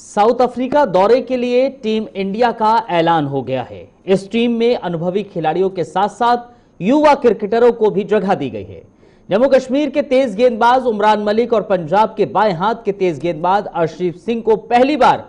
south Africa दौरे के लिए टीम इंडिया का ऐलान हो गया है इस टीम में अनुभवी खिलाड़ियों के साथ साथ युवा क्रिकेटरों को भी जगह दी गई है जम्मू कश्मीर के तेज गेंदबाज उमरान मलिक और पंजाब के बाएं हाथ के तेज गेंदबाज अर्शीफ सिंह को पहली बार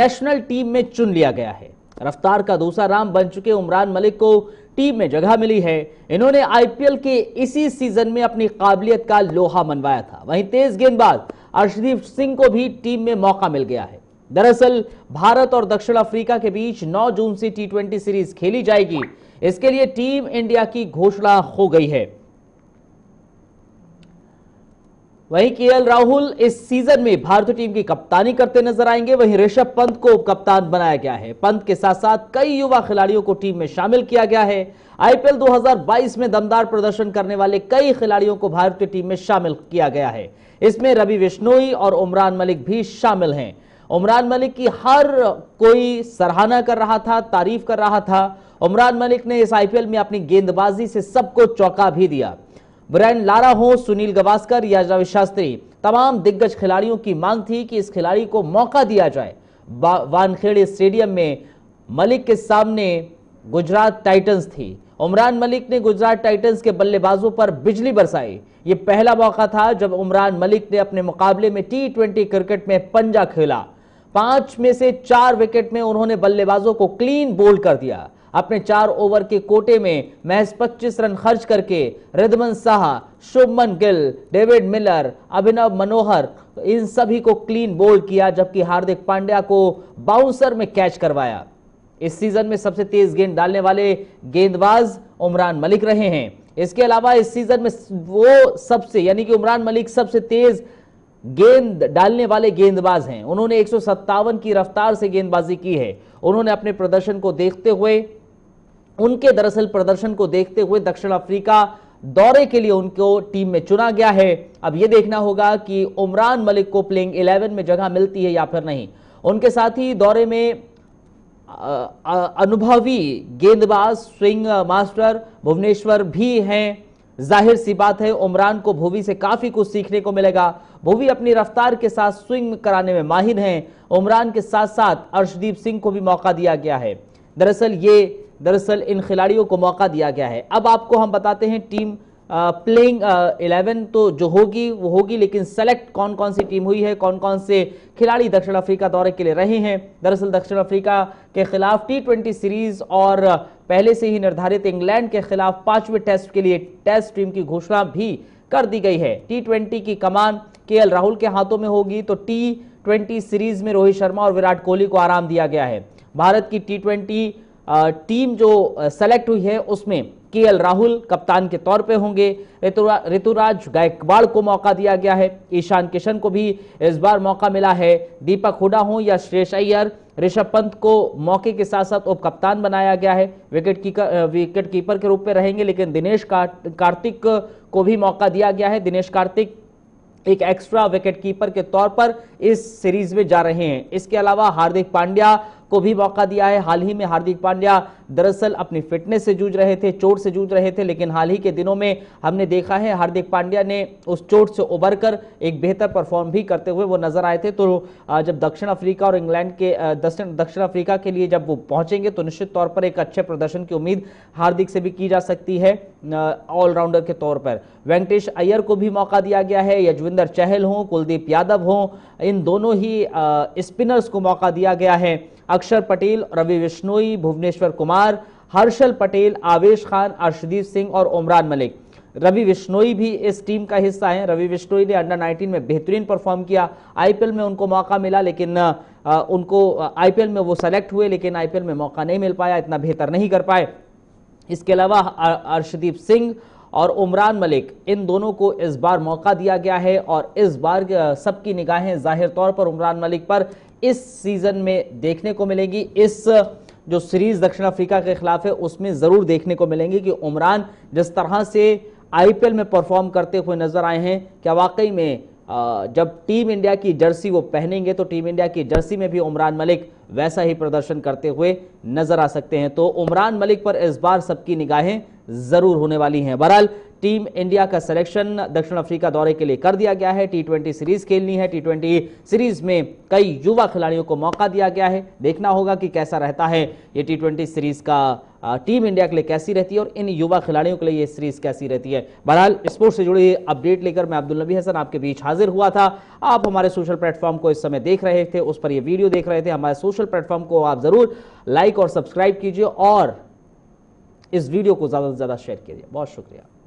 नेशनल टीम में चुन लिया गया है रफ्तार का दूसरा राम बन चुके उमरान मलिक को टीम में जगह मिली है इन्होंने आईपीएल के इसी सीजन में अपनी काबिलियत का लोहा मनवाया था वहीं तेज गेंदबाज अर्शदीप सिंह को भी टीम में मौका मिल गया है दरअसल भारत और दक्षिण अफ्रीका के बीच 9 जून से टी सीरीज खेली जाएगी इसके लिए टीम इंडिया की घोषणा हो गई है वहीं के राहुल इस सीजन में भारतीय टीम की कप्तानी करते नजर आएंगे वहीं ऋषभ पंत को कप्तान बनाया गया है पंत के साथ साथ कई युवा खिलाड़ियों को टीम में शामिल किया गया है आईपीएल 2022 में दमदार प्रदर्शन करने वाले कई खिलाड़ियों को भारतीय टीम में शामिल किया गया है इसमें रवि विश्नोई और उमरान मलिक भी शामिल हैं उमरान मलिक की हर कोई सराहना कर रहा था तारीफ कर रहा था उमरान मलिक ने इस आईपीएल में अपनी गेंदबाजी से सबको चौका भी दिया ब्रैंड लारा हो सुनील गवास्कर या रवि शास्त्री तमाम दिग्गज खिलाड़ियों की मांग थी कि इस खिलाड़ी को मौका दिया जाए वानखेड़े स्टेडियम में मलिक के सामने गुजरात टाइटन्स थी उमरान मलिक ने गुजरात टाइटन्स के बल्लेबाजों पर बिजली बरसाई ये पहला मौका था जब उमरान मलिक ने अपने मुकाबले में टी ट्वेंटी क्रिकेट में पंजा खेला पांच में से चार विकेट में उन्होंने बल्लेबाजों को क्लीन बोल कर दिया अपने चार ओवर के कोटे में महज 25 रन खर्च करके रिदमन साह शुभमन गिल डेविड मिलर अभिनव मनोहर इन सभी को क्लीन बोल किया जबकि हार्दिक पांड्या को बाउंसर में कैच करवाया इस सीजन में सबसे तेज गेंद डालने वाले गेंदबाज उमरान मलिक रहे हैं इसके अलावा इस सीजन में वो सबसे यानी कि उमरान मलिक सबसे तेज गेंद डालने वाले गेंदबाज हैं उन्होंने एक की रफ्तार से गेंदबाजी की है उन्होंने अपने प्रदर्शन को देखते हुए उनके दरअसल प्रदर्शन को देखते हुए दक्षिण अफ्रीका दौरे के लिए उनको टीम में चुना गया है अब यह देखना होगा कि उमरान मलिक को प्लेइंग 11 में जगह मिलती है या फिर नहीं उनके साथ ही दौरे में अनुभवी गेंदबाज स्विंग मास्टर भुवनेश्वर भी हैं जाहिर सी बात है उमरान को भूवी से काफी कुछ सीखने को मिलेगा भूवी अपनी रफ्तार के साथ स्विंग कराने में माहिर हैं उमरान के साथ साथ अर्शदीप सिंह को भी मौका दिया गया है दरअसल ये दरअसल इन खिलाड़ियों को मौका दिया गया है अब आपको हम बताते हैं team playing uh, eleven uh, तो जो होगी वो होगी लेकिन सेलेक्ट कौन कौन सी टीम हुई है कौन कौन से खिलाड़ी दक्षिण अफ्रीका दौरे के लिए रहे हैं दरअसल दक्षिण अफ्रीका के खिलाफ टी ट्वेंटी सीरीज और uh, पहले से ही निर्धारित इंग्लैंड के खिलाफ पांचवें टेस्ट के लिए टेस्ट टीम की घोषणा भी कर दी गई है टी ट्वेंटी की कमान के एल राहुल के हाथों में होगी तो टी ट्वेंटी सीरीज में रोहित शर्मा और विराट कोहली को आराम दिया गया है भारत की टी ट्वेंटी टीम जो सेलेक्ट हुई है उसमें के राहुल कप्तान के तौर पे होंगे ऋतुराज गायकवाड़ को मौका दिया गया है ईशान किशन को भी इस बार मौका मिला है दीपक हुडा हो या श्रेष अय्यर ऋषभ पंत को मौके के साथ साथ उप कप्तान बनाया गया है विकेट कीपर विकेट कीपर के रूप में रहेंगे लेकिन दिनेश कार्तिक को भी मौका दिया गया है दिनेश कार्तिक एक एक्स्ट्रा विकेट कीपर के तौर पर इस सीरीज में जा रहे हैं इसके अलावा हार्दिक पांड्या को भी मौका दिया है हाल ही में हार्दिक पांड्या दरअसल अपनी फिटनेस से जूझ रहे थे चोट से जूझ रहे थे लेकिन हाल ही के दिनों में हमने देखा है हार्दिक पांड्या ने उस चोट से उबर कर एक बेहतर परफॉर्म भी करते हुए वो नजर आए थे तो जब दक्षिण अफ्रीका और इंग्लैंड के दक्षिण अफ्रीका के लिए जब वो पहुंचेंगे तो निश्चित तौर पर एक अच्छे प्रदर्शन की उम्मीद हार्दिक से भी की जा सकती है ऑलराउंडर के तौर पर वेंकटेश अय्यर को भी मौका दिया गया है यजविंदर चहल हों कुलदीप यादव हों इन दोनों ही स्पिनर्स को मौका दिया गया है अक्षर पटेल रवि विश्नोई भुवनेश्वर कुमार हर्षल पटेल आवेश खान अर्शदीप सिंह और उमरान मलिक रवि विश्नोई भी इस टीम का हिस्सा हैं रवि विश्नोई ने अंडर 19 में बेहतरीन परफॉर्म किया आईपीएल में उनको मौका मिला लेकिन उनको आईपीएल में वो सेलेक्ट हुए लेकिन आईपीएल में मौका नहीं मिल पाया इतना बेहतर नहीं कर पाए इसके अलावा अर्शदीप सिंह और उमरान मलिक इन दोनों को इस बार मौका दिया गया है और इस बार सबकी निगाहें जाहिर तौर पर उमरान मलिक पर इस सीजन में देखने को मिलेगी इस जो सीरीज दक्षिण अफ्रीका के खिलाफ है उसमें ज़रूर देखने को मिलेंगी कि उमरान जिस तरह से आईपीएल में परफॉर्म करते हुए नजर आए हैं क्या वाकई में जब टीम इंडिया की जर्सी वो पहनेंगे तो टीम इंडिया की जर्सी में भी उमरान मलिक वैसा ही प्रदर्शन करते हुए नजर आ सकते हैं तो उमरान मलिक पर इस बार सबकी निगाहें जरूर होने वाली हैं बहरहाल टीम इंडिया का सिलेक्शन दक्षिण अफ्रीका दौरे के लिए कर दिया गया है टी ट्वेंटी सीरीज खेलनी है टी ट्वेंटी सीरीज में कई युवा खिलाड़ियों को मौका दिया गया है देखना होगा कि कैसा रहता है ये टी ट्वेंटी सीरीज का टीम इंडिया के लिए कैसी रहती है और इन युवा खिलाड़ियों के लिए ये सीरीज कैसी रहती है बहरहाल स्पोर्ट्स से जुड़ी अपडेट लेकर मैं अब्दुल नबी हसन आपके बीच हाजिर हुआ था आप हमारे सोशल प्लेटफॉर्म को इस समय देख रहे थे उस पर ये वीडियो देख रहे थे हमारे सोशल प्लेटफॉर्म को आप जरूर लाइक और सब्सक्राइब कीजिए और इस वीडियो को ज़्यादा से ज़्यादा शेयर कीजिए बहुत शुक्रिया